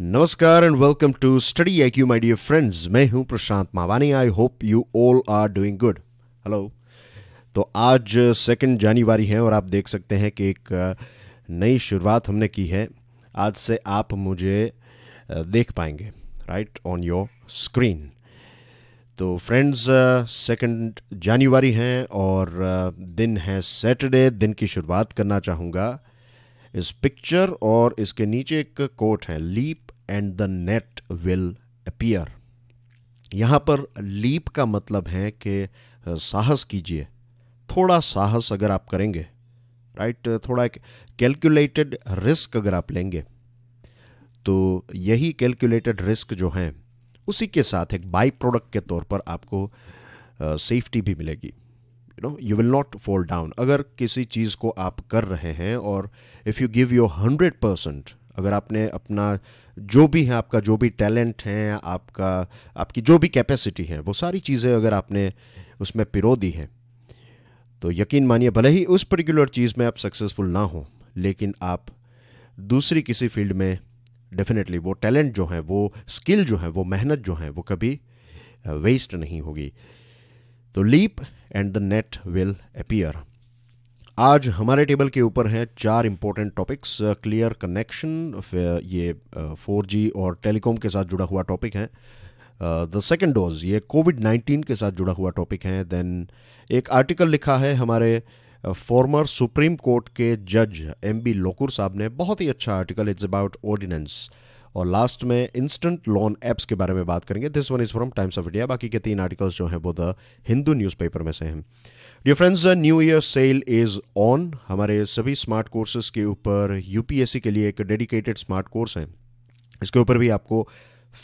नमस्कार and welcome to study I Q my dear friends मैं हूं Prashant Mavani I hope you all are doing good hello तो आज second uh, January है और आप देख सकते हैं कि एक uh, नई शुरुआत हमने की है आज से आप मुझे uh, देख पाएंगे राइट ऑन योर स्क्रीन तो फ्रेंड्स सेकेंड जानवरी हैं और दिन है सैटरडे दिन की शुरुआत करना चाहूँगा इस पिक्चर और इसके नीचे एक कोट है leap and the net will appear यहाँ पर लीप का मतलब है कि साहस कीजिए थोड़ा साहस अगर आप करेंगे राइट थोड़ा एक कैलकुलेटेड रिस्क अगर आप लेंगे तो यही कैलकुलेटेड रिस्क जो हैं उसी के साथ एक बाई प्रोडक्ट के तौर पर आपको सेफ्टी भी मिलेगी you know you will not fall down अगर किसी चीज़ को आप कर रहे हैं और if you give your hundred percent अगर आपने अपना जो भी है आपका जो भी टैलेंट है आपका आपकी जो भी कैपेसिटी है वो सारी चीज़ें अगर आपने उसमें पिरो दी हैं तो यकीन मानिए भले ही उस पर्टिकुलर चीज़ में आप सक्सेसफुल ना हो लेकिन आप दूसरी किसी फील्ड में डेफिनेटली वो टैलेंट जो है वो स्किल जो है वो मेहनत जो है वो कभी वेस्ट नहीं होगी तो leap and the net will appear आज हमारे टेबल के ऊपर हैं चार इंपॉर्टेंट टॉपिक्स क्लियर कनेक्शन ये फोर uh, जी और टेलीकॉम के साथ जुड़ा हुआ टॉपिक है द सेकेंड डोज ये कोविड नाइन्टीन के साथ जुड़ा हुआ टॉपिक है देन एक आर्टिकल लिखा है हमारे फॉर्मर सुप्रीम कोर्ट के जज एम बी लोकुर साहब ने बहुत ही अच्छा आर्टिकल इट्स अबाउट ऑर्डिनेंस और लास्ट में इंस्टेंट लोन एप्स के बारे में बात करेंगे this one is from Times of India बाकी के तीन आर्टिकल्स जो हैं वो द हिंदू न्यूज़पेपर में से हैं dear friends new year sale is on हमारे सभी स्मार्ट कोर्सेज के ऊपर यूपीएससी के लिए एक डेडिकेटेड स्मार्ट कोर्स है इसके ऊपर भी आपको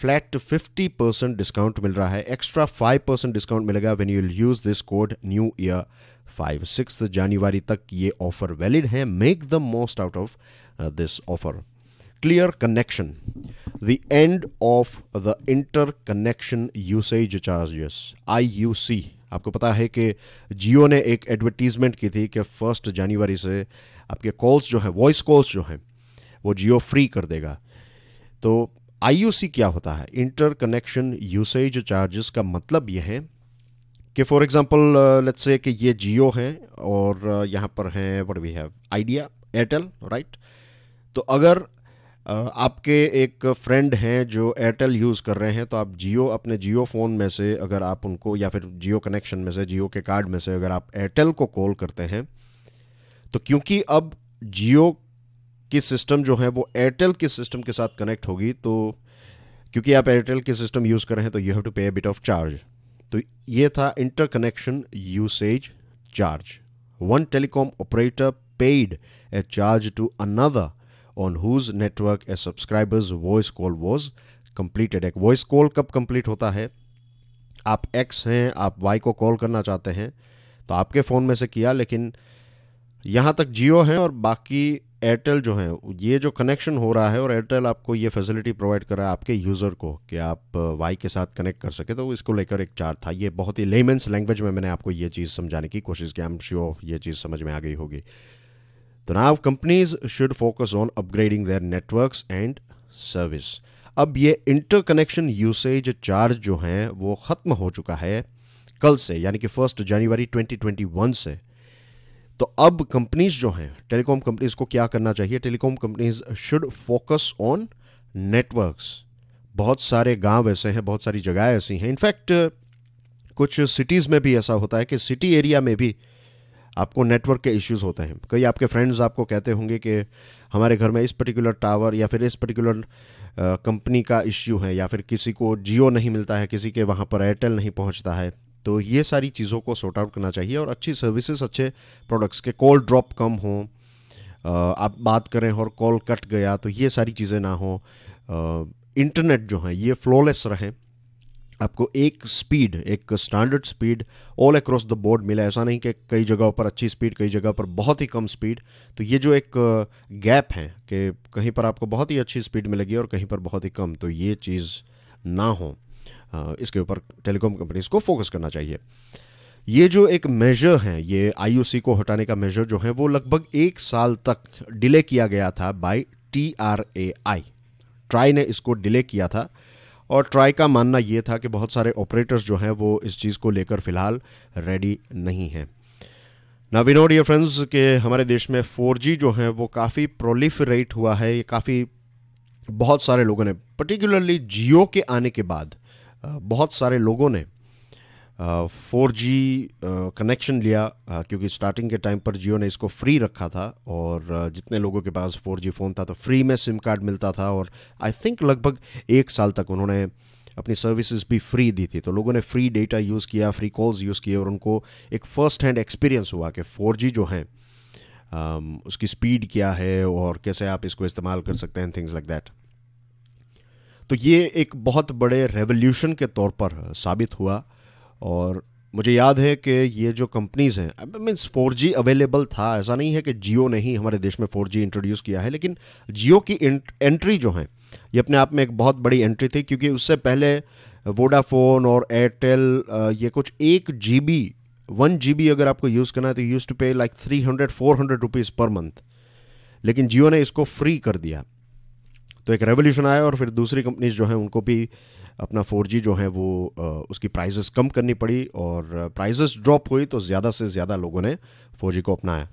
फ्लैट फिफ्टी परसेंट डिस्काउंट मिल रहा है एक्स्ट्रा फाइव परसेंट डिस्काउंट मिलेगा when you use this code new year five six जनवरी तक ये ऑफर वैलिड है make the most out of this offer clear connection the end of the interconnection usage charges I U C आपको पता है कि जियो ने एक एडवर्टीज़मेंट की थी कि फर्स्ट जनवरी से आपके कॉल्स जो हैं वॉइस कॉल्स जो हैं वो जियो फ्री कर देगा तो आई क्या होता है इंटर कनेक्शन यूसेज चार्जेस का मतलब ये है कि फॉर एग्जांपल लेट्स से कि ये जियो हैं और यहाँ पर हैं what we have Idea Airtel right तो अगर आपके एक फ्रेंड हैं जो एयरटेल यूज़ कर रहे हैं तो आप जियो अपने जियो फ़ोन में से अगर आप उनको या फिर जियो कनेक्शन में से जियो के कार्ड में से अगर आप एयरटेल को कॉल करते हैं तो क्योंकि अब जियो की सिस्टम जो है वो एयरटेल के सिस्टम के साथ कनेक्ट होगी तो क्योंकि आप एयरटेल की सिस्टम यूज़ कर रहे हैं तो you have to pay bit of charge तो ये था interconnection usage charge one telecom operator paid a charge to another on whose network a subscribers voice call was completed एक voice call कब complete होता है आप x हैं आप वाई को कॉल करना चाहते हैं तो आपके फ़ोन में से किया लेकिन यहाँ तक जियो हैं और बाकी एयरटेल जो है ये जो कनेक्शन हो रहा है और एयरटेल आपको ये फैसिलिटी प्रोवाइड कर रहा है आपके यूज़र को कि आप वाई uh, के साथ कनेक्ट कर सके तो इसको लेकर एक चार था ये बहुत ही लेमेंस लैंग्वेज में मैंने आपको ये चीज़ समझाने की कोशिश की आई एम श्योर ये चीज़ समझ में आ गई होगी तो now companies should focus on upgrading their networks and service अब ये इंटरकनेक्शन यूसेज चार्ज जो हैं वो ख़त्म हो चुका है कल से यानी कि फर्स्ट जनवरी 2021 से तो अब कंपनीज जो हैं टेलीकॉम कंपनीज को क्या करना चाहिए telecom companies should focus on networks बहुत सारे गांव ऐसे हैं बहुत सारी जगह ऐसी हैं इनफैक्ट कुछ सिटीज़ में भी ऐसा होता है कि सिटी एरिया में भी आपको नेटवर्क के इश्यूज़ होते हैं कई आपके फ्रेंड्स आपको कहते होंगे कि हमारे घर में इस पर्टिकुलर टावर या फिर इस पर्टिकुलर कंपनी का इश्यू है या फिर किसी को जियो नहीं मिलता है किसी के वहाँ पर एयरटेल नहीं पहुँचता है तो ये सारी चीज़ों को सॉर्ट आउट करना चाहिए और अच्छी सर्विसेज अच्छे प्रोडक्ट्स के कॉल ड्रॉप कम हो आप बात करें और कॉल कट गया तो ये सारी चीज़ें ना हो इंटरनेट जो है ये फ्लॉलेस रहें आपको एक स्पीड एक standard speed all across the board मिला ऐसा नहीं कि कई जगहों पर अच्छी स्पीड कई जगह पर बहुत ही कम स्पीड तो ये जो एक गैप uh, है कि कहीं पर आपको बहुत ही अच्छी स्पीड मिलेगी और कहीं पर बहुत ही कम तो ये चीज़ ना हो uh, इसके ऊपर टेलीकॉम कंपनीज को फोकस करना चाहिए ये जो एक मेजर है ये आईयूसी को हटाने का मेजर जो है वो लगभग एक साल तक डिले किया गया था by T R A I TRAI ने इसको डिले किया था और ट्राई का मानना ये था कि बहुत सारे ऑपरेटर्स जो हैं वो इस चीज़ को लेकर फ़िलहाल रेडी नहीं हैं ना विनोड ये फ्रेंड्स के हमारे देश में 4G जो है वो काफ़ी प्रोलिफरेट हुआ है ये काफ़ी बहुत सारे लोगों ने पर्टिकुलरली जियो के आने के बाद बहुत सारे लोगों ने फोर जी कनेक्शन लिया uh, क्योंकि स्टार्टिंग के टाइम पर जियो ने इसको फ्री रखा था और जितने लोगों के पास फोर जी फ़ोन था तो फ्री में सिम कार्ड मिलता था और आई थिंक लगभग एक साल तक उन्होंने अपनी सर्विसेज भी फ्री दी थी तो लोगों ने फ्री डेटा यूज़ किया फ्री कॉल्स यूज़ किए और उनको एक फ़र्स्ट हैंड एक्सपीरियंस हुआ कि फोर जो हैं उसकी स्पीड क्या है और कैसे आप इसको इस्तेमाल कर सकते हैं थिंग्स लाइक दैट तो ये एक बहुत बड़े रेवोल्यूशन के तौर पर साबित हुआ और मुझे याद है कि ये जो कंपनीज़ हैं मीन्स फोर जी अवेलेबल था ऐसा नहीं है कि जियो ने ही हमारे देश में फोर जी इंट्रोड्यूस किया है लेकिन जियो की एंट्री जो है ये अपने आप में एक बहुत बड़ी एंट्री थी क्योंकि उससे पहले वोडाफोन और एयरटेल ये कुछ एक G B one G B अगर आपको यूज़ करना है तो use to pay like three hundred four hundred rupees per month लेकिन जियो ने इसको फ्री कर दिया तो एक रेवोल्यूशन आया और फिर दूसरी कंपनीज जो हैं उनको भी अपना फोर जी जो है वो उसकी प्राइजेस कम करनी पड़ी और प्राइजेस ड्रॉप हुई तो ज़्यादा से ज़्यादा लोगों ने फोर जी को अपनाया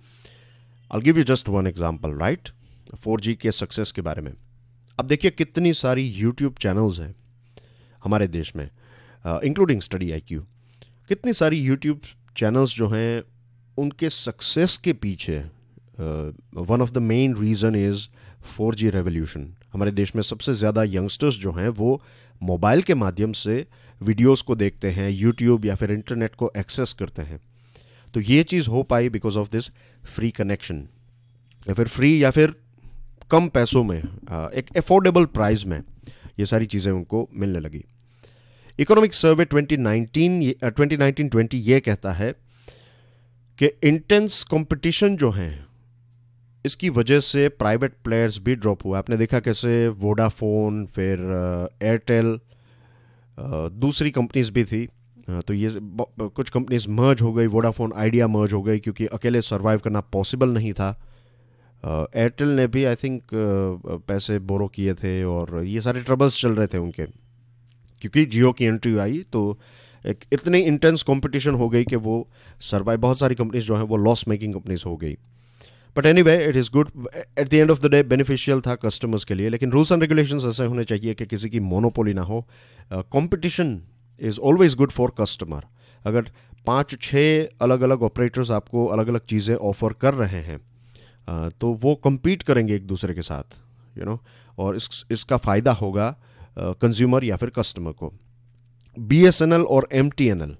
I give you just one example right four G के सक्सेस के बारे में अब देखिए कितनी सारी यूट्यूब चैनल्स हैं हमारे देश में इंक्लूडिंग स्टडी आई क्यू कितनी सारी यूट्यूब चैनल्स जो हैं उनके सक्सेस के पीछे one of the main reason is four G revolution हमारे देश में सबसे ज़्यादा यंगस्टर्स जो हैं वो मोबाइल के माध्यम से वीडियोस को देखते हैं यूट्यूब या फिर इंटरनेट को एक्सेस करते हैं तो ये चीज़ हो पाई because of this free connection या फिर फ्री या फिर कम पैसों में एक अफोर्डेबल प्राइस में ये सारी चीज़ें उनको मिलने लगी इकोनॉमिक सर्वे 2019 नाइनटीन ट्वेंटी ये कहता है कि इंटेंस कंपटीशन जो हैं इसकी वजह से प्राइवेट प्लेयर्स भी ड्रॉप हुआ आपने देखा कैसे वोडाफोन फिर एयरटेल uh, uh, दूसरी कंपनीज भी थी uh, तो ये कुछ कंपनीज मर्ज हो गई वोडाफोन आइडिया मर्ज हो गई क्योंकि अकेले सर्वाइव करना पॉसिबल नहीं था एयरटेल ने भी आई थिंक पैसे बोरो किए थे और ये सारे ट्रबल्स चल रहे थे उनके क्योंकि जियो की एंट्री आई तो एक इतनी इंटेंस कंपटीशन हो गई कि वो सर्वाइव बहुत सारी कंपनीज जो हैं वो लॉस मेकिंग कंपनीज हो गई but anyway it is good at the end of the day beneficial था कस्टमर्स के लिए लेकिन रूल्स एंड रेगुलेशन ऐसे होने चाहिए कि किसी की मोनोपोली ना हो competition is always good for customer अगर पाँच छः अलग अलग ऑपरेटर्स आपको अलग अलग चीज़ें ऑफर कर रहे हैं uh, तो वो कम्पीट करेंगे एक दूसरे के साथ यू you नो know? और इस इसका फ़ायदा होगा कंज्यूमर uh, या फिर कस्टमर को बी एस एन एल और M T N L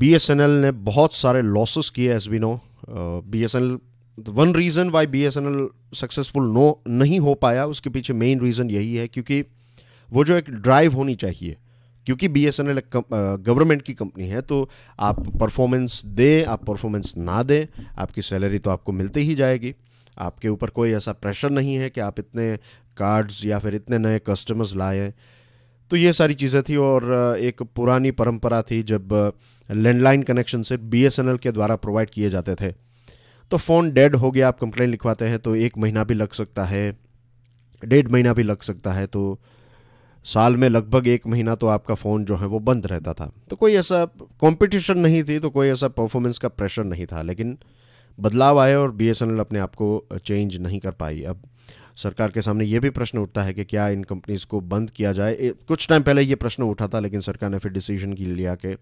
B S N L ने बहुत सारे लॉसेस किए as we know B S N L one reason why B S N L successful no नहीं हो पाया उसके पीछे मेन रीज़न यही है क्योंकि वो जो एक ड्राइव होनी चाहिए क्योंकि B S N L government की कंपनी है तो आप परफॉर्मेंस दें आप परफॉर्मेंस ना दें आपकी सैलरी तो आपको मिलती ही जाएगी आपके ऊपर कोई ऐसा प्रेशर नहीं है कि आप इतने कार्ड्स या फिर इतने नए कस्टमर्स लाएँ तो ये सारी चीज़ें थी और एक पुरानी परंपरा थी जब लैंडलाइन कनेक्शन से बी के द्वारा प्रोवाइड किए जाते थे तो फ़ोन डेड हो गया आप कंप्लेन लिखवाते हैं तो एक महीना भी लग सकता है डेढ़ महीना भी लग सकता है तो साल में लगभग एक महीना तो आपका फ़ोन जो है वो बंद रहता था तो कोई ऐसा कंपटीशन नहीं थी तो कोई ऐसा परफॉर्मेंस का प्रेशर नहीं था लेकिन बदलाव आए और बी अपने आप को चेंज नहीं कर पाई अब सरकार के सामने ये भी प्रश्न उठता है कि क्या इन कंपनीज़ को बंद किया जाए कुछ टाइम पहले ये प्रश्न उठा था लेकिन सरकार ने फिर डिसीजन लिया कि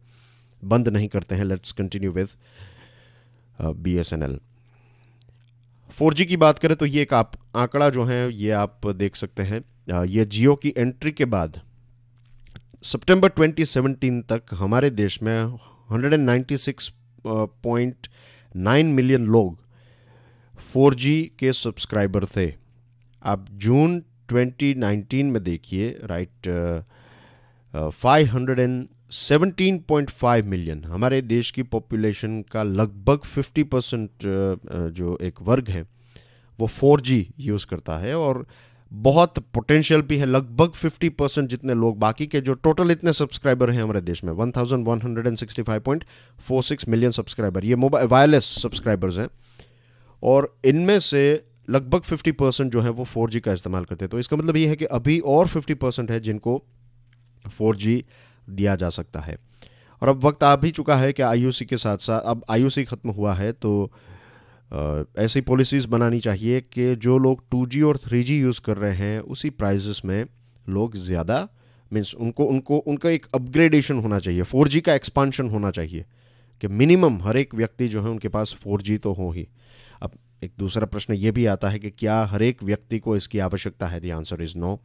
बंद नहीं करते हैं let's continue with B S N L four G की बात करें तो ये एक आप आंकड़ा जो है ये आप देख सकते हैं uh, ये जियो की एंट्री के बाद सितंबर 2017 तक हमारे देश में 196.9 मिलियन uh, लोग 4G के सब्सक्राइबर थे आप जून 2019 में देखिए right five hundred and seventeen point five million हमारे देश की पॉपुलेशन का लगभग फिफ्टी परसेंट uh, uh, जो एक वर्ग है वो फोर जी यूज़ करता है और बहुत पोटेंशियल भी है लगभग 50 परसेंट जितने लोग बाकी के जो टोटल इतने सब्सक्राइबर हैं हमारे देश में 1165.46 मिलियन सब्सक्राइबर ये मोबाइल वायरलेस सब्सक्राइबर्स हैं और इनमें से लगभग 50 परसेंट जो है वो 4G का इस्तेमाल करते हैं तो इसका मतलब ये है कि अभी और 50 परसेंट है जिनको 4G दिया जा सकता है और अब वक्त आ भी चुका है कि आई के साथ साथ अब आई ख़त्म हुआ है तो ऐसी पॉलिसीज़ बनानी चाहिए कि जो लोग 2G और 3G यूज़ कर रहे हैं उसी प्राइजेस में लोग ज़्यादा मीन्स उनको उनको उनका एक अपग्रेडेशन होना चाहिए 4G का एक्सपांशन होना चाहिए कि मिनिमम हर एक व्यक्ति जो है उनके पास 4G तो हो ही एक दूसरा प्रश्न ये भी आता है कि क्या हर एक व्यक्ति को इसकी आवश्यकता है the answer is no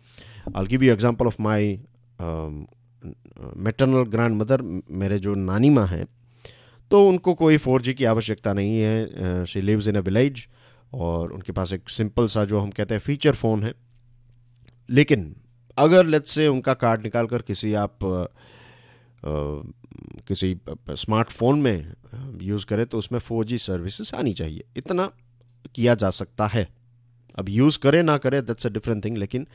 I give you example of my maternal grandmother मेरे जो नानी माँ हैं तो उनको कोई फोर जी की आवश्यकता नहीं है she lives in a village और उनके पास एक सिंपल सा जो हम कहते हैं फीचर फ़ोन है लेकिन अगर लेट्स से उनका कार्ड निकाल कर किसी आप आ, किसी स्मार्टफोन में यूज़ करें तो उसमें फोर जी सर्विसेस आनी चाहिए इतना किया जा सकता है अब यूज़ करें ना करें दैट्स अ डिफरेंट थिंग लेकिन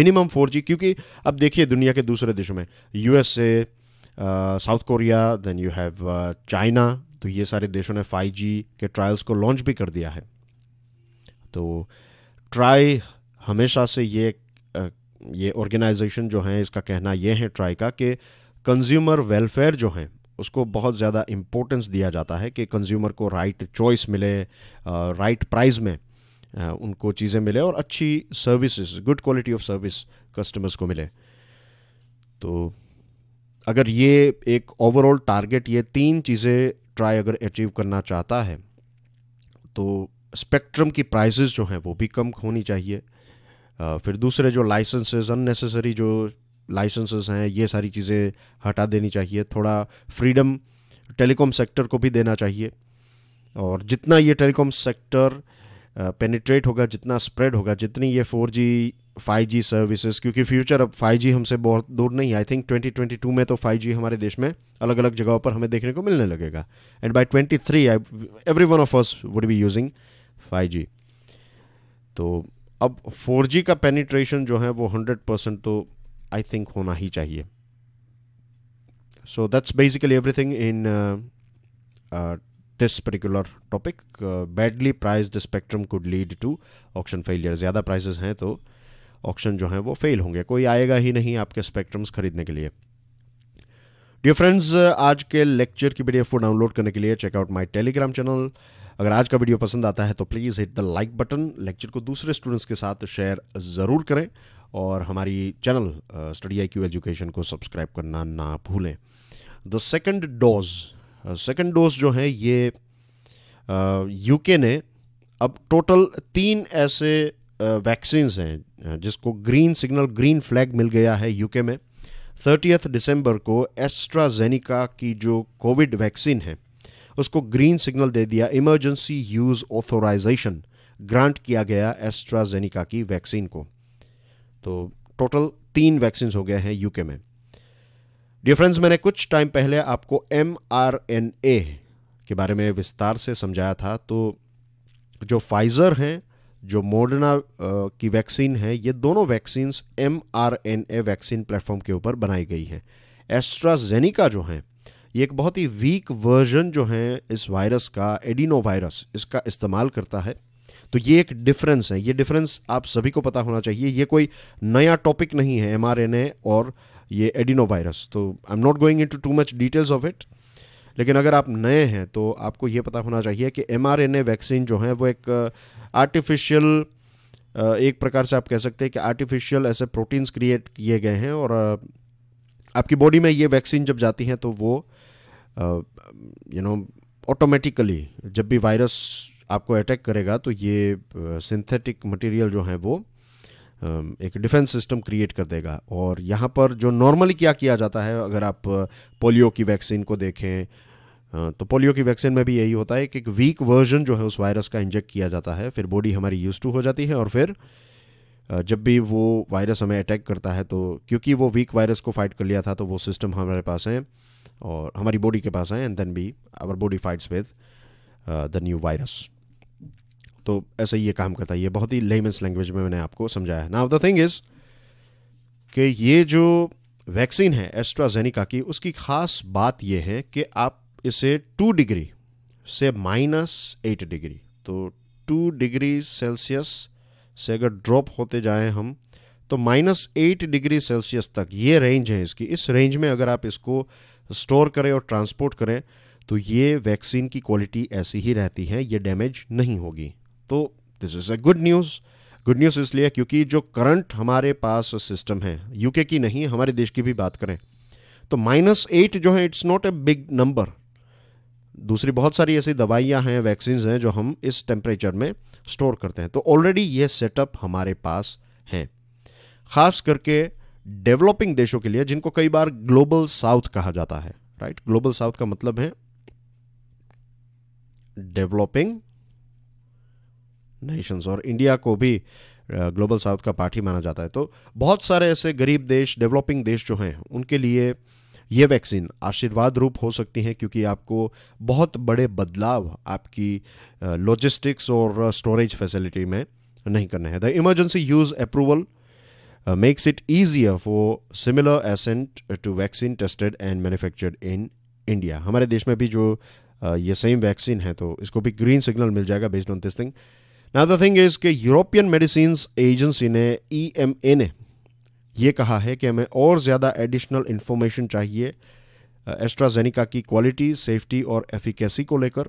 मिनिमम फोर जी क्योंकि अब देखिए दुनिया के दूसरे देशों में USA South Korea then you have China तो ये सारे देशों ने 5G के ट्रायल्स को लॉन्च भी कर दिया है तो ट्राई हमेशा से ये uh, ये ऑर्गेनाइजेशन जो है इसका कहना ये है ट्राई का कि कंज्यूमर वेलफेयर जो हैं उसको बहुत ज़्यादा इम्पोर्टेंस दिया जाता है कि कंज्यूमर को राइट चॉइस मिले राइट प्राइस में उनको चीज़ें मिले और अच्छी services good quality of service customers को मिले तो अगर ये एक ओवरऑल टारगेट ये तीन चीज़ें ट्राई अगर अचीव करना चाहता है तो स्पेक्ट्रम की प्राइजेज़ जो हैं वो भी कम होनी चाहिए फिर दूसरे जो लाइसेंसेस अननेसेसरी जो लाइसेंसेस हैं ये सारी चीज़ें हटा देनी चाहिए थोड़ा फ्रीडम टेलीकॉम सेक्टर को भी देना चाहिए और जितना ये टेलीकॉम सेक्टर पेनिट्रेट होगा जितना स्प्रेड होगा जितनी ये four G five G services क्योंकि फ्यूचर अब फाइव जी हमसे बहुत दूर नहीं आई थिंक 2022 में तो फाइव जी हमारे देश में अलग अलग जगहों पर हमें देखने को मिलने लगेगा and by twenty three I every one of us would be using five G तो अब फोर जी का पेनिट्रेशन जो है वो हंड्रेड परसेंट तो आई थिंक होना ही चाहिए so that's basically everything in this particular topic badly priced spectrum could lead to to failure ज़्यादा प्राइजेस हैं तो ऑप्शन जो हैं वो फेल होंगे कोई आएगा ही नहीं आपके स्पेक्ट्रम्स खरीदने के लिए डियर फ्रेंड्स uh, आज के लेक्चर की वीडियो को डाउनलोड करने के लिए चेकआउट माई टेलीग्राम चैनल अगर आज का वीडियो पसंद आता है तो please hit the like button lecture को दूसरे स्टूडेंट्स के साथ शेयर ज़रूर करें और हमारी चैनल स्टडी आई क्यू एजुकेशन को सब्सक्राइब करना ना भूलें the second dose second dose जो है ये यूके ने अब टोटल तीन ऐसे वैक्सीन्स हैं जिसको ग्रीन सिग्नल ग्रीन फ्लैग मिल गया है यूके में थर्टीथ दिसंबर को एस्ट्राजेनिका की जो कोविड वैक्सीन है उसको ग्रीन सिग्नल दे दिया इमरजेंसी यूज़ ऑथोराइजेशन ग्रांट किया गया एस्ट्राजेनिका की वैक्सीन को तो टोटल तीन वैक्सीन हो गए हैं यूके में डियर फ्रेंड्स मैंने कुछ टाइम पहले आपको एम के बारे में विस्तार से समझाया था तो जो फाइज़र हैं जो मोडना की वैक्सीन है ये दोनों vaccines M R N A vaccine platform के ऊपर बनाई गई हैं एस्ट्राजेनिका जो हैं ये एक बहुत ही वीक वर्जन जो है इस वायरस का एडिनो वायरस इसका इस्तेमाल करता है तो ये एक डिफरेंस है ये डिफरेंस आप सभी को पता होना चाहिए ये कोई नया टॉपिक नहीं है एम और ये एडिनो वायरस तो I am not going into too much details of it लेकिन अगर आप नए हैं तो आपको ये पता होना चाहिए कि एम वैक्सीन जो है वो एक आर्टिफिशियल uh, uh, एक प्रकार से आप कह सकते हैं कि आर्टिफिशियल ऐसे प्रोटीन्स क्रिएट किए गए हैं और uh, आपकी बॉडी में ये वैक्सीन जब जाती हैं तो वो यू नो ऑटोमेटिकली जब भी वायरस आपको अटैक करेगा तो ये सिंथेटिक मटेरियल जो है वो एक डिफेंस सिस्टम क्रिएट कर देगा और यहाँ पर जो नॉर्मली क्या किया जाता है अगर आप पोलियो की वैक्सीन को देखें तो पोलियो की वैक्सीन में भी यही होता है कि एक वीक वर्जन जो है उस वायरस का इंजेक्ट किया जाता है फिर बॉडी हमारी यूज टू हो जाती है और फिर जब भी वो वायरस हमें अटैक करता है तो क्योंकि वो वीक वायरस को फाइट कर लिया था तो वो सिस्टम हमारे पास है और हमारी बॉडी के पास है and then be our body fights with the new virus तो ऐसा ही ये काम करता है ये बहुत ही लेमेंस लैंग्वेज में मैंने आपको समझाया नाउ द थिंग इज़ कि ये जो वैक्सीन है एस्ट्राजेनिका की उसकी ख़ास बात यह है कि आप इसे टू डिग्री से माइनस एट डिग्री तो टू डिग्री सेल्सियस से अगर ड्रॉप होते जाएं हम तो माइनस एट डिग्री सेल्सियस तक ये रेंज है इसकी इस रेंज में अगर आप इसको स्टोर करें और ट्रांसपोर्ट करें तो ये वैक्सीन की क्वालिटी ऐसी ही रहती है ये डैमेज नहीं होगी तो this is a good news good news इसलिए क्योंकि जो करंट हमारे पास सिस्टम है यूके की नहीं हमारे देश की भी बात करें तो माइनस एट जो है it's not a big number दूसरी बहुत सारी ऐसी दवाइयां हैं वैक्सीन हैं जो हम इस टेम्परेचर में स्टोर करते हैं तो ऑलरेडी ये सेटअप हमारे पास हैं खास करके डेवलपिंग देशों के लिए जिनको कई बार ग्लोबल साउथ कहा जाता है राइट ग्लोबल साउथ का मतलब है डेवलपिंग नेशंस और इंडिया को भी ग्लोबल uh, साउथ का पार्टी माना जाता है तो बहुत सारे ऐसे गरीब देश डेवलपिंग देश जो हैं उनके लिए ये वैक्सीन आशीर्वाद रूप हो सकती हैं क्योंकि आपको बहुत बड़े बदलाव आपकी लॉजिस्टिक्स uh, और स्टोरेज uh, फैसिलिटी में नहीं करने हैं the emergency use approval makes it easier for similar assent to vaccine tested and manufactured in India हमारे देश में भी जो ये सेम वैक्सीन है तो इसको भी ग्रीन सिग्नल मिल जाएगा based on this thing now the thing is के यूरोपियन मेडिसिन एजेंसी ने ई एम ए ने यह कहा है कि हमें और ज़्यादा एडिशनल इंफॉर्मेशन चाहिए एस्ट्राजेनिका की क्वालिटी सेफ्टी और एफिकेसी को लेकर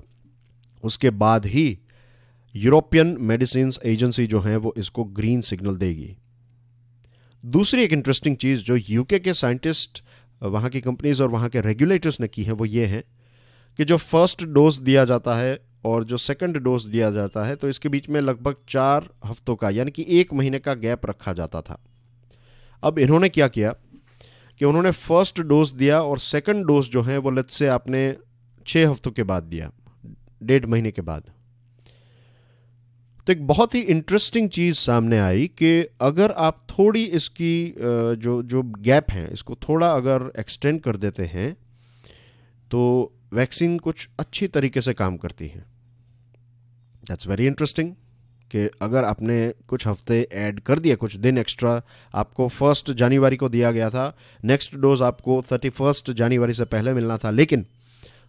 उसके बाद ही यूरोपियन मेडिसिन एजेंसी जो है वो इसको ग्रीन सिग्नल देगी दूसरी एक इंटरेस्टिंग चीज़ जो यूके के साइंटिस्ट वहां की कंपनीज और वहां के रेगुलेटर्स ने की है वो ये हैं कि जो फर्स्ट डोज दिया जाता है और जो सेकंड डोज दिया जाता है तो इसके बीच में लगभग चार हफ्तों का यानी कि एक महीने का गैप रखा जाता था अब इन्होंने क्या किया कि उन्होंने फर्स्ट डोज दिया और सेकंड डोज जो है वो लत से आपने छः हफ्तों के बाद दिया डेढ़ महीने के बाद तो एक बहुत ही इंटरेस्टिंग चीज़ सामने आई कि अगर आप थोड़ी इसकी जो जो गैप है इसको थोड़ा अगर एक्सटेंड कर देते हैं तो वैक्सीन कुछ अच्छी तरीके से काम करती है दैट्स वेरी इंटरेस्टिंग कि अगर आपने कुछ हफ्ते ऐड कर दिया कुछ दिन एक्स्ट्रा आपको फर्स्ट जनवरी को दिया गया था नेक्स्ट डोज आपको थर्टी फर्स्ट जनवरी से पहले मिलना था लेकिन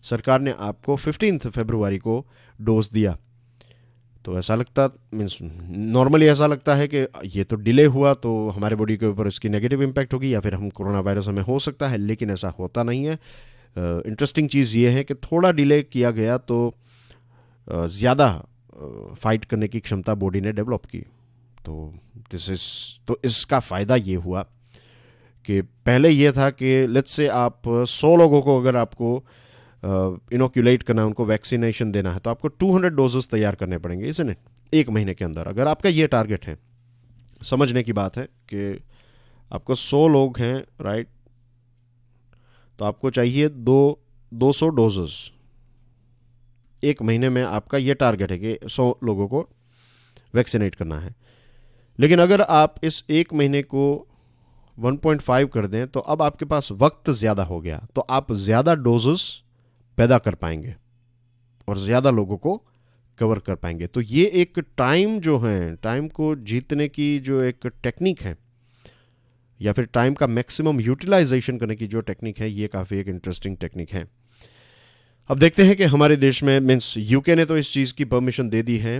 सरकार ने आपको फिफ्टीन फेब्रुवरी को डोज दिया तो ऐसा लगता मीन्स नॉर्मली ऐसा लगता है कि ये तो डिले हुआ तो हमारे बॉडी के ऊपर इसकी नेगेटिव इम्पैक्ट होगी या फिर हम कोरोना वायरस हमें हो सकता है लेकिन ऐसा होता नहीं है इंटरेस्टिंग uh, चीज़ ये है कि थोड़ा डिले किया गया तो uh, ज़्यादा फाइट करने की क्षमता बॉडी ने डेवलप की तो दिस इज तो इसका फ़ायदा ये हुआ कि पहले ये था कि लेट्स से आप सौ लोगों को अगर आपको इनोक्यूलेट करना है उनको वैक्सीनेशन देना है तो आपको 200 डोजेस तैयार करने पड़ेंगे इसे नहीं एक महीने के अंदर अगर आपका ये टारगेट है समझने की बात है कि आपको 100 लोग हैं राइट तो आपको चाहिए दो 200 डोजेस एक महीने में आपका ये टारगेट है कि सौ लोगों को वैक्सीनेट करना है लेकिन अगर आप इस एक महीने को 1.5 कर दें तो अब आपके पास वक्त ज़्यादा हो गया तो आप ज़्यादा डोजेस पैदा कर पाएंगे और ज़्यादा लोगों को कवर कर पाएंगे तो ये एक टाइम जो है टाइम को जीतने की जो एक टेक्निक है या फिर टाइम का मैक्सिमम यूटिलाइजेशन करने की जो टेक्निक है ये काफ़ी एक इंटरेस्टिंग टेक्निक है अब देखते हैं कि हमारे देश में मीन्स यूके ने तो इस चीज़ की परमिशन दे दी है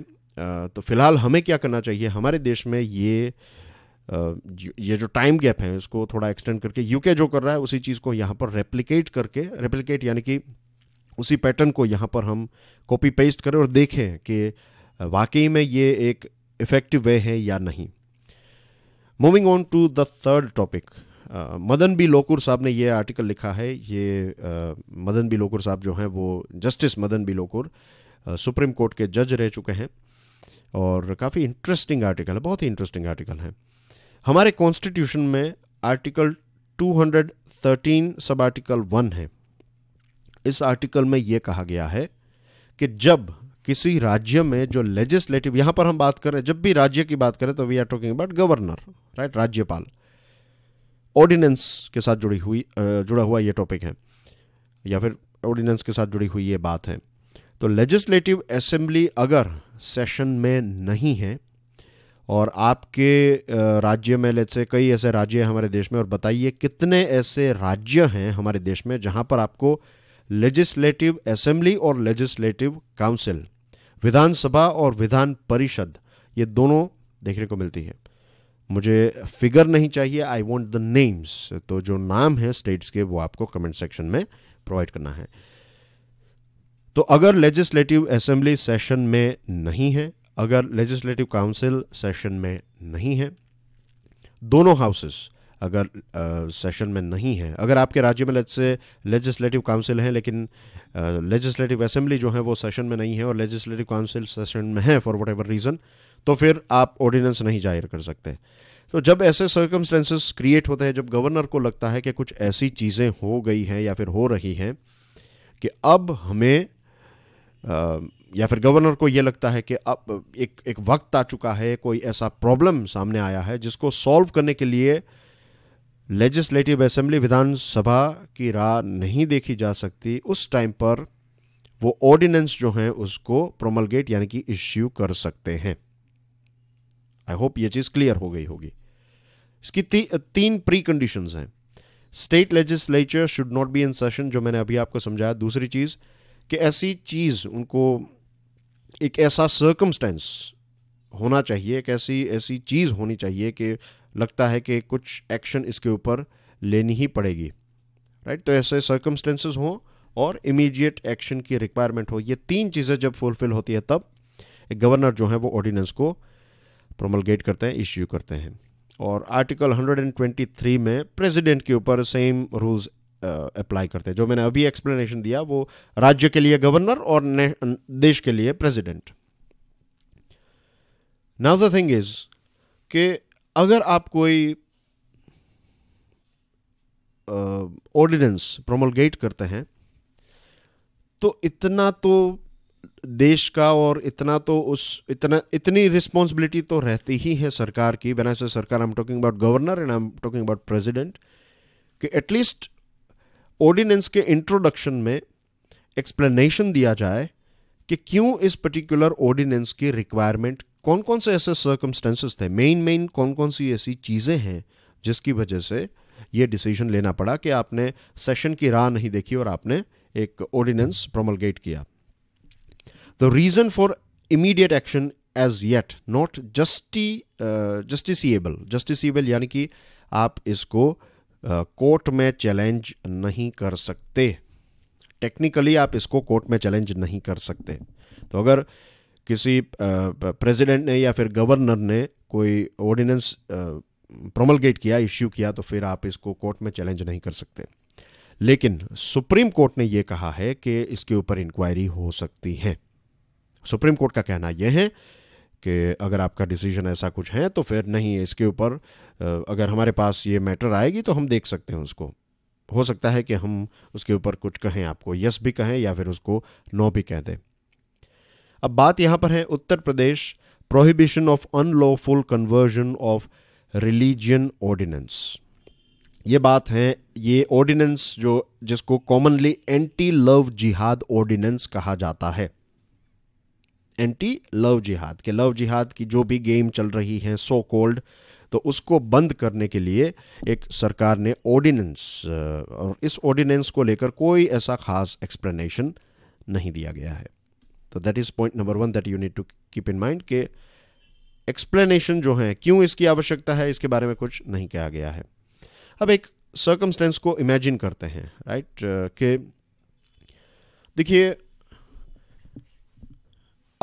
तो फ़िलहाल हमें क्या करना चाहिए हमारे देश में ये ये जो टाइम गैप है उसको थोड़ा एक्सटेंड करके यूके जो कर रहा है उसी चीज़ को यहाँ पर रेप्लिकेट करके रेप्लिकेट यानी कि उसी पैटर्न को यहाँ पर हम कॉपी पेस्ट करें और देखें कि वाकई में ये एक इफ़ेक्टिव वे है या नहीं moving on to the third topic ah, Madan B Lokur साहब ने ये आर्टिकल लिखा है ये आ, मदन बी लोकुर साहब जो हैं वो justice Madan B Lokur Supreme Court के जज रह चुके हैं और काफ़ी इंटरेस्टिंग आर्टिकल है बहुत ही इंटरेस्टिंग आर्टिकल है हमारे कॉन्स्टिट्यूशन में आर्टिकल 213 सब आर्टिकल वन है इस आर्टिकल में ये कहा गया है कि जब किसी राज्य में जो लेजिस्लेटिव यहाँ पर हम बात करें जब भी राज्य की बात करें तो we are talking about governor right राज्यपाल ऑर्डिनेंस के साथ जुड़ी हुई जुड़ा हुआ ये टॉपिक है या फिर ऑर्डिनेंस के साथ जुड़ी हुई ये बात है तो लेजिस्लेटिव असेंबली अगर सेशन में नहीं है और आपके राज्य में लेट से कई ऐसे राज्य हैं हमारे देश में और बताइए कितने ऐसे राज्य हैं हमारे देश में जहां पर आपको लेजिस्लेटिव असेंबली और लेजिस्लेटिव काउंसिल विधानसभा और विधान परिषद ये दोनों देखने को मिलती है मुझे फिगर नहीं चाहिए आई वॉन्ट द नेम्स तो जो नाम है स्टेट्स के वो आपको कमेंट सेक्शन में प्रोवाइड करना है तो अगर लेजिस्लेटिव असेंबली सेशन में नहीं है अगर लेजिस्लेटिव काउंसिल सेशन में नहीं है दोनों हाउसेस अगर सेशन uh, में नहीं है अगर आपके राज्य में से लेजिस्लेटिव काउंसिल है लेकिन लेजिस्लेटिव uh, असेंबली जो है वो सेशन में नहीं है और लेजिस्लेटिव काउंसिल सेशन में है फॉर वट एवर रीज़न तो फिर आप ऑर्डिनेंस नहीं जाहिर कर सकते तो जब ऐसे सर्कमस्टेंसेस क्रिएट होते हैं जब गवर्नर को लगता है कि कुछ ऐसी चीज़ें हो गई हैं या फिर हो रही हैं कि अब हमें आ, या फिर गवर्नर को ये लगता है कि अब एक एक वक्त आ चुका है कोई ऐसा प्रॉब्लम सामने आया है जिसको सॉल्व करने के लिए लेजिस्लेटिव असेंबली विधानसभा की राह नहीं देखी जा सकती उस टाइम पर वो ऑर्डिनेंस जो हैं उसको प्रोमलगेट यानी कि इश्यू कर सकते हैं आई होप ये चीज़ क्लियर हो गई होगी इसकी ती, तीन प्री कंडीशंस हैं state legislature should not be in session जो मैंने अभी आपको समझाया दूसरी चीज़ कि ऐसी चीज़ उनको एक ऐसा सर्कमस्टेंस होना चाहिए एक ऐसी ऐसी चीज़ होनी चाहिए कि लगता है कि कुछ एक्शन इसके ऊपर लेनी ही पड़ेगी राइट तो ऐसे सर्कमस्टेंसेज हों और इमीडिएट एक्शन की रिक्वायरमेंट हो ये तीन चीज़ें जब फुलफिल होती है तब गवर्नर जो है वो ऑर्डिनेंस को प्रोमलगेट करते हैं इश्यू करते हैं और आर्टिकल 123 में प्रेसिडेंट के ऊपर सेम रूल्स अप्लाई करते हैं जो मैंने अभी एक्सप्लेनेशन दिया वो राज्य के लिए गवर्नर और देश के लिए president now the thing is कि अगर आप कोई ऑर्डिनेंस uh, प्रोमोलगेट करते हैं तो इतना तो देश का और इतना तो उस इतना इतनी रिस्पॉन्सिबिलिटी तो रहती ही है सरकार की बिना से सरकार I am talking about governor and I am talking about president कि एटलीस्ट ऑर्डिनेंस के इंट्रोडक्शन में एक्सप्लेनेशन दिया जाए कि क्यों इस पर्टिकुलर ऑर्डिनेंस की रिक्वायरमेंट कौन कौन से ऐसे सर्कमस्टेंसेस थे मेन मेन कौन कौन सी ऐसी चीज़ें हैं जिसकी वजह से ये डिसीजन लेना पड़ा कि आपने सेशन की राह नहीं देखी और आपने एक ऑर्डिनेंस प्रोमलगेट किया The reason for immediate action as yet not justi justiciable justiciable यानी कि आप इसको कोर्ट uh, में चैलेंज नहीं कर सकते टेक्निकली आप इसको कोर्ट में चैलेंज नहीं कर सकते तो अगर किसी प्रेसिडेंट uh, ने या फिर गवर्नर ने कोई ऑर्डिनेंस प्रोमलगेट uh, किया इश्यू किया तो फिर आप इसको कोर्ट में चैलेंज नहीं कर सकते लेकिन सुप्रीम कोर्ट ने यह कहा है कि इसके ऊपर इंक्वायरी हो सकती है सुप्रीम कोर्ट का कहना यह है कि अगर आपका डिसीजन ऐसा कुछ है तो फिर नहीं इसके ऊपर अगर हमारे पास ये मैटर आएगी तो हम देख सकते हैं उसको हो सकता है कि हम उसके ऊपर कुछ कहें आपको यस भी कहें या फिर उसको नो भी कह दें अब बात यहाँ पर है Uttar Pradesh prohibition of unlawful conversion of religion ordinance ये बात है ये ऑर्डिनेंस जो जिसको कॉमनली एंटी लव जिहाद ऑर्डिनेंस कहा जाता है एंटी लव जिहाद के लव जिहाद की जो भी गेम चल रही है सो कोल्ड तो उसको बंद करने के लिए एक सरकार ने ऑर्डिनेंस और इस ऑर्डिनेंस को लेकर कोई ऐसा खास एक्सप्लेनेशन नहीं दिया गया है तो that is point number one that you need to keep in mind के एक्सप्लेनेशन जो है क्यों इसकी आवश्यकता है इसके बारे में कुछ नहीं कहा गया है अब एक सर्कमस्टेंस को इमेजिन करते हैं राइट right? के देखिए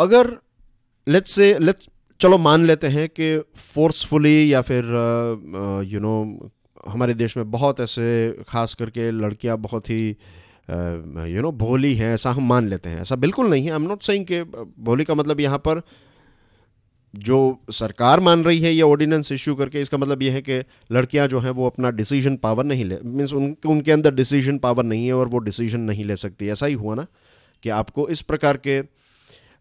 अगर लेट्स से लेट्स चलो मान लेते हैं कि फोर्सफुली या फिर यू uh, नो uh, हमारे देश में बहुत ऐसे खास करके लड़कियां बहुत ही यू uh, नो भोली हैं ऐसा हम मान लेते हैं ऐसा बिल्कुल नहीं है आई एम नॉट सेइंग कि भोली का मतलब यहाँ पर जो सरकार मान रही है या ऑर्डिनेंस इशू करके इसका मतलब यह है कि लड़कियां जो हैं वो अपना डिसीजन पावर नहीं ले मीन्स उन, उनके अंदर डिसीजन पावर नहीं है और वो डिसीजन नहीं ले सकती ऐसा ही हुआ ना कि आपको इस प्रकार के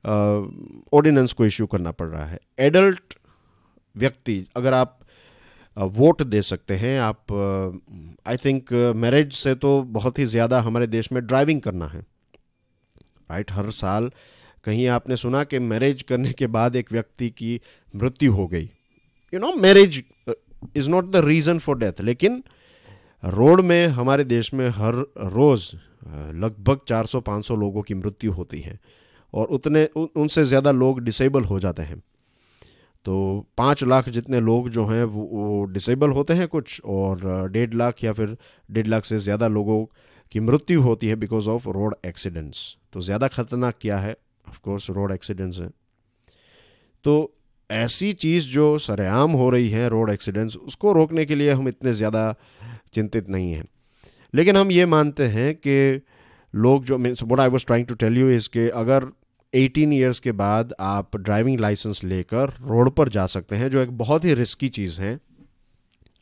ऑर्डिनेंस को इश्यू करना पड़ रहा है एडल्ट व्यक्ति अगर आप वोट दे सकते हैं आप आई थिंक मैरिज से तो बहुत ही ज़्यादा हमारे देश में ड्राइविंग करना है राइट right? हर साल कहीं आपने सुना कि मैरिज करने के बाद एक व्यक्ति की मृत्यु हो गई you know marriage is not the reason for death लेकिन रोड में हमारे देश में हर रोज़ लगभग 400-500 लोगों की मृत्यु होती है और उतने उनसे ज़्यादा लोग डिसेबल हो जाते हैं तो पाँच लाख जितने लोग जो हैं वो, वो डिसेबल होते हैं कुछ और डेढ़ लाख या फिर डेढ़ लाख से ज़्यादा लोगों की मृत्यु होती है बिकॉज ऑफ रोड एक्सीडेंट्स तो ज़्यादा खतरनाक क्या है ऑफकोर्स रोड एक्सीडेंट्स हैं तो ऐसी चीज़ जो सरेआम हो रही है रोड एक्सीडेंट्स उसको रोकने के लिए हम इतने ज़्यादा चिंतित नहीं हैं लेकिन हम ये मानते हैं कि लोग जो means what I was trying to tell you इसके अगर 18 ईयर्स के बाद आप ड्राइविंग लाइसेंस लेकर रोड पर जा सकते हैं जो एक बहुत ही रिस्की चीज़ है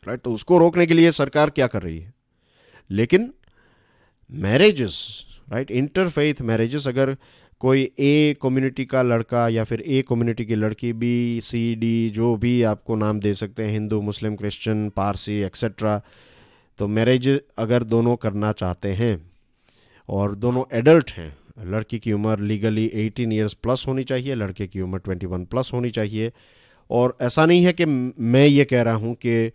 राइट तो उसको रोकने के लिए सरकार क्या कर रही है लेकिन मैरिजेस राइट इंटरफेथ मैरिजेस अगर कोई ए कम्युनिटी का लड़का या फिर ए कम्युनिटी की लड़की बी सी डी जो भी आपको नाम दे सकते हैं Hindu Muslim Christian Parsi etcetera तो मैरिज अगर दोनों करना चाहते हैं और दोनों एडल्ट हैं लड़की की उम्र लीगली 18 इयर्स प्लस होनी चाहिए लड़के की उम्र 21 प्लस होनी चाहिए और ऐसा नहीं है कि मैं ये कह रहा हूँ कि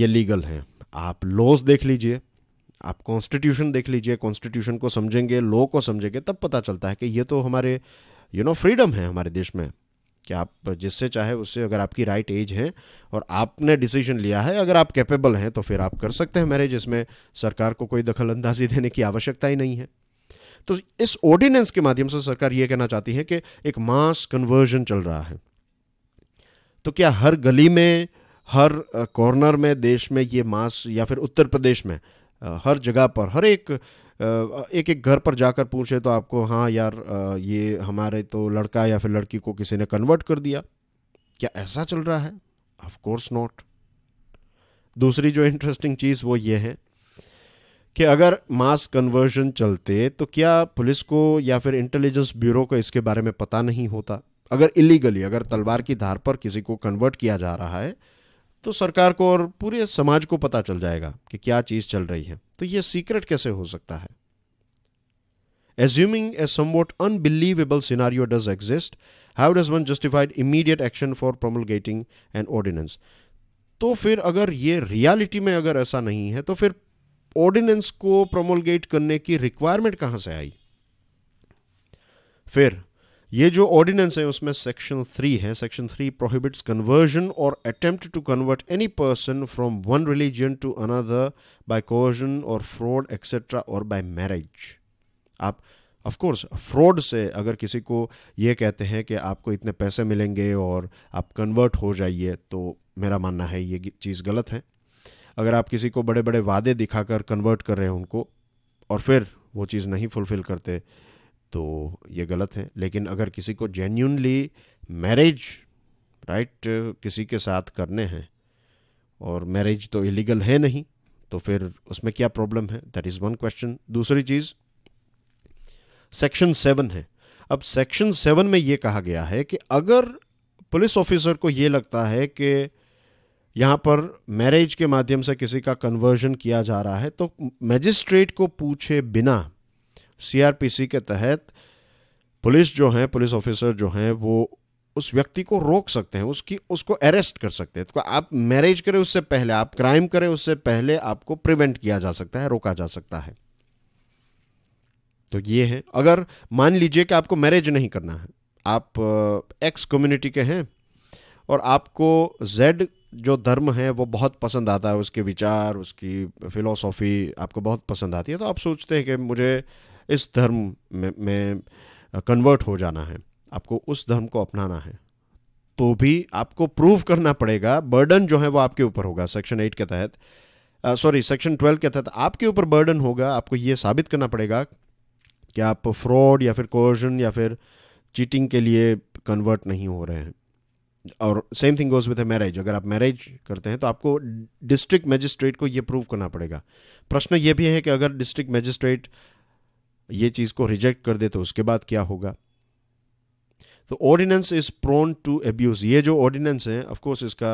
ये लीगल हैं आप लॉज देख लीजिए आप कॉन्स्टिट्यूशन देख लीजिए कॉन्स्टिट्यूशन को समझेंगे लॉ को समझेंगे तब पता चलता है कि ये तो हमारे यू नो फ्रीडम है हमारे देश में कि आप जिससे चाहे उससे अगर आपकी राइट एज है और आपने डिसीजन लिया है अगर आप कैपेबल हैं तो फिर आप कर सकते हैं मैरिज इसमें सरकार को कोई दखल अंदाजी देने की आवश्यकता ही नहीं है तो इस ऑर्डिनेंस के माध्यम से सरकार यह कहना चाहती है कि एक मास कन्वर्जन चल रहा है तो क्या हर गली में हर कॉर्नर में देश में ये मास या फिर उत्तर प्रदेश में हर जगह पर हर एक एक एक घर पर जाकर पूछे तो आपको हाँ यार ये हमारे तो लड़का या फिर लड़की को किसी ने कन्वर्ट कर दिया क्या ऐसा चल रहा है ऑफ कोर्स नॉट दूसरी जो इंटरेस्टिंग चीज़ वो ये है कि अगर मास कन्वर्जन चलते तो क्या पुलिस को या फिर इंटेलिजेंस ब्यूरो को इसके बारे में पता नहीं होता अगर इलीगली अगर तलवार की धार पर किसी को कन्वर्ट किया जा रहा है तो सरकार को और पूरे समाज को पता चल जाएगा कि क्या चीज़ चल रही है तो ये सीक्रेट कैसे हो सकता है a some somewhat unbelievable scenario does exist how does one justified immediate action for promulgating an ordinance तो फिर अगर ये रियलिटी में अगर ऐसा नहीं है तो फिर ऑर्डिनेंस को प्रोमोलगेट करने की रिक्वायरमेंट कहां से आई फिर ये जो ऑर्डिनेंस है उसमें सेक्शन थ्री है सेक्शन थ्री प्रोहिबिट्स कन्वर्जन और attempt to convert any person from one religion to another by coercion और फ्रॉड एक्सेट्रा और बाय मैरिज आप ऑफ कोर्स फ्रॉड से अगर किसी को ये कहते हैं कि आपको इतने पैसे मिलेंगे और आप कन्वर्ट हो जाइए तो मेरा मानना है ये चीज़ गलत है अगर आप किसी को बड़े बड़े वादे दिखाकर कन्वर्ट कर रहे हैं उनको और फिर वो चीज़ नहीं फुलफ़िल करते तो ये गलत है लेकिन अगर किसी को जेन्यूनली मैरिज राइट किसी के साथ करने हैं और मैरिज तो इलीगल है नहीं तो फिर उसमें क्या प्रॉब्लम है दैट इज़ वन क्वेश्चन दूसरी चीज़ सेक्शन सेवन है अब सेक्शन सेवन में ये कहा गया है कि अगर पुलिस ऑफिसर को ये लगता है कि यहाँ पर मैरिज के माध्यम से किसी का कन्वर्जन किया जा रहा है तो मैजिस्ट्रेट को पूछे बिना सीआरपीसी के तहत पुलिस जो हैं पुलिस ऑफिसर जो हैं वो उस व्यक्ति को रोक सकते हैं उसकी उसको अरेस्ट कर सकते हैं तो आप मैरिज करें उससे पहले आप क्राइम करें उससे पहले आपको प्रिवेंट किया जा सकता है रोका जा सकता है तो ये है अगर मान लीजिए कि आपको मैरिज नहीं करना है आप एक्स uh, कम्युनिटी के हैं और आपको जेड जो धर्म है वो बहुत पसंद आता है उसके विचार उसकी फ़िलोसॉफ़ी आपको बहुत पसंद आती है तो आप सोचते हैं कि मुझे इस धर्म में, में कन्वर्ट हो जाना है आपको उस धर्म को अपनाना है तो भी आपको प्रूव करना पड़ेगा बर्डन जो है वो आपके ऊपर होगा सेक्शन एट के तहत सॉरी सेक्शन ट्वेल्व के तहत आपके ऊपर बर्डन होगा आपको ये साबित करना पड़ेगा कि आप फ्रॉड या फिर कोर्जन या फिर चीटिंग के लिए कन्वर्ट नहीं हो रहे हैं और same thing goes with a marriage अगर आप मैरिज करते हैं तो आपको डिस्ट्रिक्ट मजिस्ट्रेट को ये प्रूव करना पड़ेगा प्रश्न ये भी है कि अगर डिस्ट्रिक्ट मजिस्ट्रेट ये चीज़ को रिजेक्ट कर दे तो उसके बाद क्या होगा तो ordinance is prone to abuse ये जो ऑर्डिनेंस है ऑफकोर्स इसका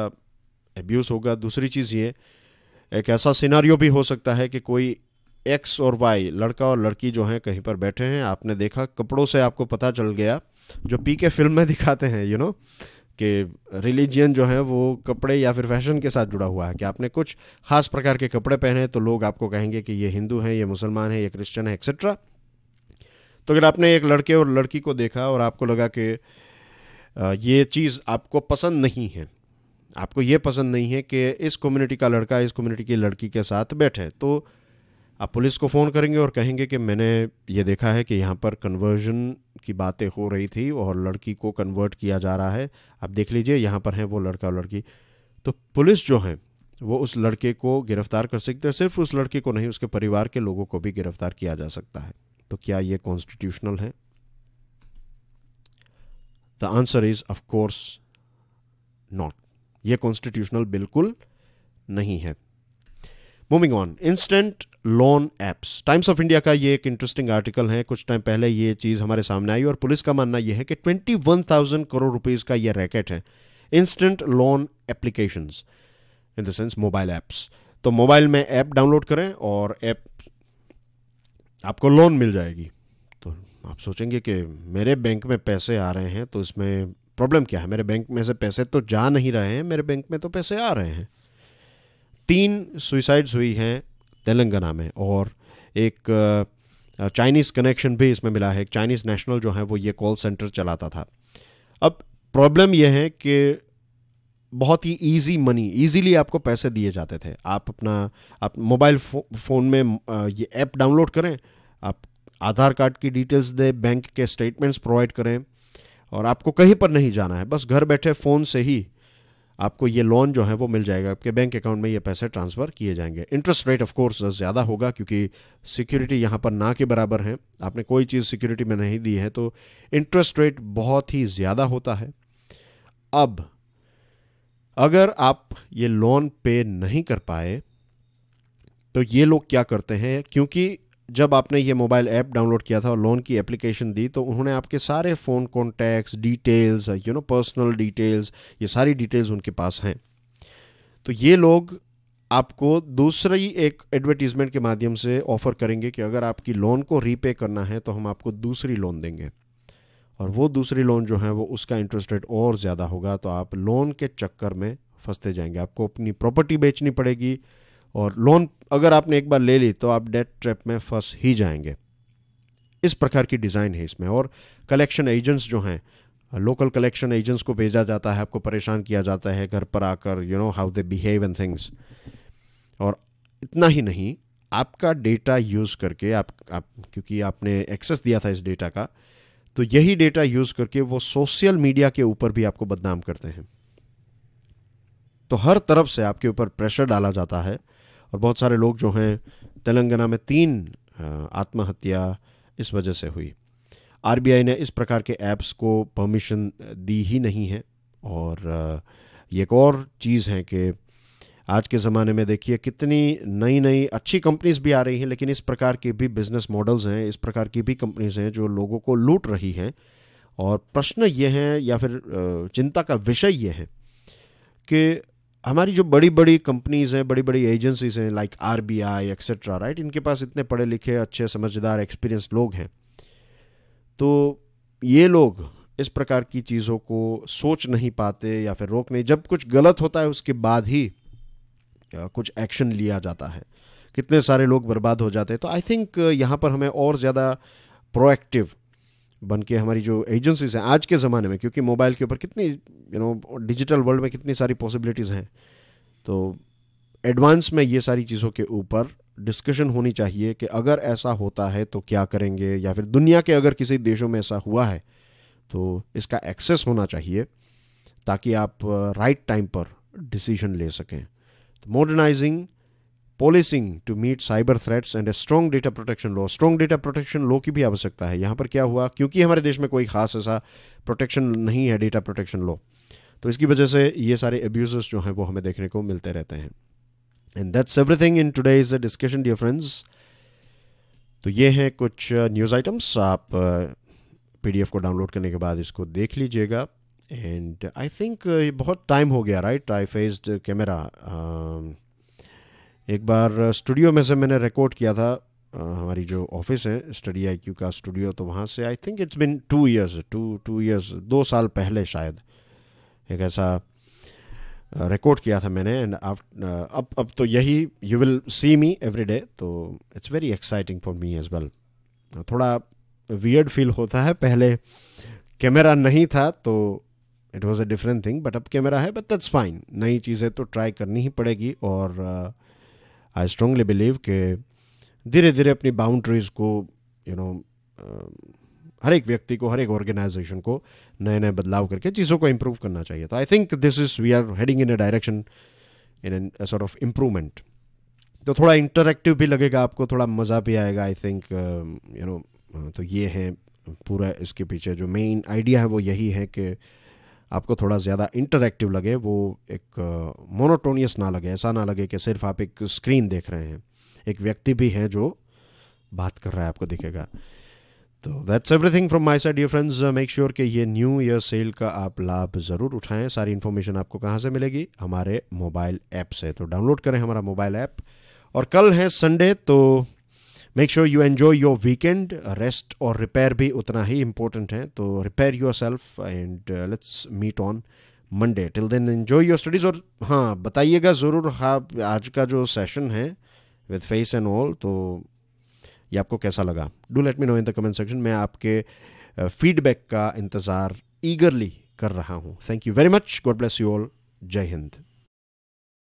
एब्यूज़ होगा दूसरी चीज़ ये एक ऐसा सिनारियो भी हो सकता है कि कोई एक्स और वाई लड़का और लड़की जो है कहीं पर बैठे हैं आपने देखा कपड़ों से आपको पता चल गया जो पी के फिल्म में दिखाते हैं यू you नो know? कि रिलीजियन जो है वो कपड़े या फिर फैशन के साथ जुड़ा हुआ है कि आपने कुछ ख़ास प्रकार के कपड़े पहने तो लोग आपको कहेंगे कि ये हिंदू हैं ये मुसलमान हैं ये क्रिश्चन है एक्सेट्रा तो अगर आपने एक लड़के और लड़की को देखा और आपको लगा कि ये चीज़ आपको पसंद नहीं है आपको ये पसंद नहीं है कि इस कम्युनिटी का लड़का इस कम्युनिटी की लड़की के साथ बैठे तो आप पुलिस को फ़ोन करेंगे और कहेंगे कि मैंने ये देखा है कि यहाँ पर कन्वर्जन की बातें हो रही थी और लड़की को कन्वर्ट किया जा रहा है आप देख लीजिए यहाँ पर है वो लड़का और लड़की तो पुलिस जो है वो उस लड़के को गिरफ्तार कर सकते हैं सिर्फ उस लड़के को नहीं उसके परिवार के लोगों को भी गिरफ्तार किया जा सकता है तो क्या ये कॉन्स्टिट्यूशनल है the answer is of course not ये कॉन्स्टिट्यूशनल बिल्कुल नहीं है moving on instant loan apps Times of India का ये एक इंटरेस्टिंग आर्टिकल है कुछ टाइम पहले ये चीज़ हमारे सामने आई और पुलिस का मानना यह है कि 21,000 करोड़ रुपीज़ का यह रैकेट है instant loan application in the sense mobile apps तो मोबाइल में ऐप डाउनलोड करें और ऐप आपको लोन मिल जाएगी तो आप सोचेंगे कि मेरे बैंक में पैसे आ रहे हैं तो इसमें प्रॉब्लम क्या है मेरे बैंक में से पैसे तो जा नहीं रहे हैं मेरे बैंक में तो पैसे आ रहे हैं तीन सुइसाइड्स हुई हैं तेलंगाना में और एक चाइनीज़ कनेक्शन भी इसमें मिला है एक चाइनीज़ नेशनल जो है वो ये कॉल सेंटर चलाता था अब प्रॉब्लम यह है कि बहुत ही इजी मनी इजीली आपको पैसे दिए जाते थे आप अपना आप मोबाइल फो, फ़ोन में ये ऐप डाउनलोड करें आप आधार कार्ड की डिटेल्स दें बैंक के स्टेटमेंट्स प्रोवाइड करें और आपको कहीं पर नहीं जाना है बस घर बैठे फ़ोन से ही आपको ये लोन जो है वो मिल जाएगा आपके बैंक अकाउंट में ये पैसे ट्रांसफ़र किए जाएंगे इंटरेस्ट रेट ऑफ कोर्स ज़्यादा होगा क्योंकि सिक्योरिटी यहाँ पर ना के बराबर है आपने कोई चीज़ सिक्योरिटी में नहीं दी है तो इंटरेस्ट रेट बहुत ही ज़्यादा होता है अब अगर आप ये लोन पे नहीं कर पाए तो ये लोग क्या करते हैं क्योंकि जब आपने ये मोबाइल ऐप डाउनलोड किया था और लोन की एप्लीकेशन दी तो उन्होंने आपके सारे phone contacts details you know personal details ये सारी डिटेल्स उनके पास हैं तो ये लोग आपको दूसरी एक एडवर्टीज़मेंट के माध्यम से ऑफ़र करेंगे कि अगर आपकी लोन को रीपे करना है तो हम आपको दूसरी लोन देंगे और वो दूसरी लोन जो है वो उसका इंटरेस्ट रेट और ज़्यादा होगा तो आप लोन के चक्कर में फंसते जाएंगे आपको अपनी प्रॉपर्टी बेचनी पड़ेगी और लोन अगर आपने एक बार ले ली तो आप डेट ट्रैप में फंस ही जाएंगे इस प्रकार की डिज़ाइन है इसमें और कलेक्शन एजेंट्स जो हैं लोकल कलेक्शन एजेंट्स को भेजा जाता है आपको परेशान किया जाता है घर पर आकर you know how they behave in things और इतना ही नहीं आपका डेटा यूज़ करके आप आप क्योंकि आपने एक्सेस दिया था इस डेटा का तो यही डेटा यूज़ करके वो सोशल मीडिया के ऊपर भी आपको बदनाम करते हैं तो हर तरफ से आपके ऊपर प्रेशर डाला जाता है और बहुत सारे लोग जो हैं तेलंगाना में तीन आत्महत्या इस वजह से हुई आरबीआई ने इस प्रकार के ऐप्स को परमिशन दी ही नहीं है और ये एक और चीज़ है कि आज के ज़माने में देखिए कितनी नई नई अच्छी कंपनीज भी आ रही हैं लेकिन इस प्रकार के भी बिज़नेस मॉडल्स हैं इस प्रकार की भी कंपनीज हैं जो लोगों को लूट रही हैं और प्रश्न ये हैं या फिर चिंता का विषय ये है कि हमारी जो बड़ी बड़ी कंपनीज़ हैं बड़ी बड़ी एजेंसीज हैं like R B I etcetera right इनके पास इतने पढ़े लिखे अच्छे समझदार एक्सपीरियंस लोग हैं तो ये लोग इस प्रकार की चीज़ों को सोच नहीं पाते या फिर रोक नहीं जब कुछ गलत होता है उसके बाद ही कुछ एक्शन लिया जाता है कितने सारे लोग बर्बाद हो जाते हैं तो आई थिंक यहाँ पर हमें और ज़्यादा प्रोएक्टिव बन के हमारी जो एजेंसीज हैं आज के ज़माने में क्योंकि मोबाइल के ऊपर कितनी यू नो डिजिटल वर्ल्ड में कितनी सारी पॉसिबिलिटीज़ हैं तो एडवांस में ये सारी चीज़ों के ऊपर डिस्कशन होनी चाहिए कि अगर ऐसा होता है तो क्या करेंगे या फिर दुनिया के अगर किसी देशों में ऐसा हुआ है तो इसका एक्सेस होना चाहिए ताकि आप राइट टाइम पर डिसीजन ले सकें तो modernising policing to meet cyber threats and a strong data protection law strong data protection law की भी आवश्यकता है यहाँ पर क्या हुआ क्योंकि हमारे देश में कोई खास ऐसा प्रोटेक्शन नहीं है डेटा प्रोटेक्शन लॉ तो इसकी वजह से ये सारे अब्यूज़ जो हैं वो हमें देखने को मिलते रहते हैं and that's everything in today is a discussion dear friends तो ये हैं कुछ न्यूज़ आइटम्स आप एफ को डाउनलोड करने के बाद इसको देख लीजिएगा एंड आई थिंक बहुत टाइम हो गया राइट आई फेस्ड कैमरा एक बार स्टूडियो में से मैंने रिकॉर्ड किया था हमारी जो ऑफिस है स्टडी आई क्यू का स्टूडियो तो वहाँ से I think it's been two years two two years दो साल पहले शायद एक ऐसा रिकॉर्ड किया था मैंने एंड अब अब तो यही you will see me every day तो it's very exciting for me as well थोड़ा वियर्ड फील होता है पहले कैमरा नहीं था तो it was a different thing but अब कैमरा है बट दैट्स फाइन नई चीज़ें तो ट्राई करनी ही पड़ेगी और uh, आई स्ट्रांगली बिलीव के धीरे धीरे अपनी बाउंड्रीज़ को यू नो हर एक व्यक्ति को हर एक ऑर्गेनाइजेशन को नए नए बदलाव करके चीज़ों को इम्प्रूव करना चाहिए तो I think this is we are heading in a direction in an sort of improvement तो थोड़ा इंटरेक्टिव भी लगेगा आपको थोड़ा मज़ा भी आएगा आई थिंक यू नो तो ये हैं पूरा इसके पीछे जो मेन आइडिया है वो यही है कि आपको थोड़ा ज़्यादा इंटरेक्टिव लगे वो एक मोनोटोनियस ना लगे ऐसा ना लगे कि सिर्फ आप एक स्क्रीन देख रहे हैं एक व्यक्ति भी हैं जो बात कर रहा है आपको दिखेगा तो that's everything from my side dear friends make sure कि ये न्यू ईयर सेल का आप लाभ ज़रूर उठाएं सारी इन्फॉर्मेशन आपको कहाँ से मिलेगी हमारे मोबाइल ऐप से तो डाउनलोड करें हमारा मोबाइल ऐप और कल है संडे तो make sure you enjoy your weekend rest और रिपेयर भी उतना ही इम्पोर्टेंट है तो repair yourself and let's meet on Monday till then enjoy your studies और हाँ बताइएगा ज़रूर हाँ आज का जो सेशन है विद फेस एंड ऑल तो ये आपको कैसा लगा do let me know in the comment section मैं आपके फीडबैक uh, का इंतज़ार ईगरली कर रहा हूँ thank you very much God bless you all जय हिंद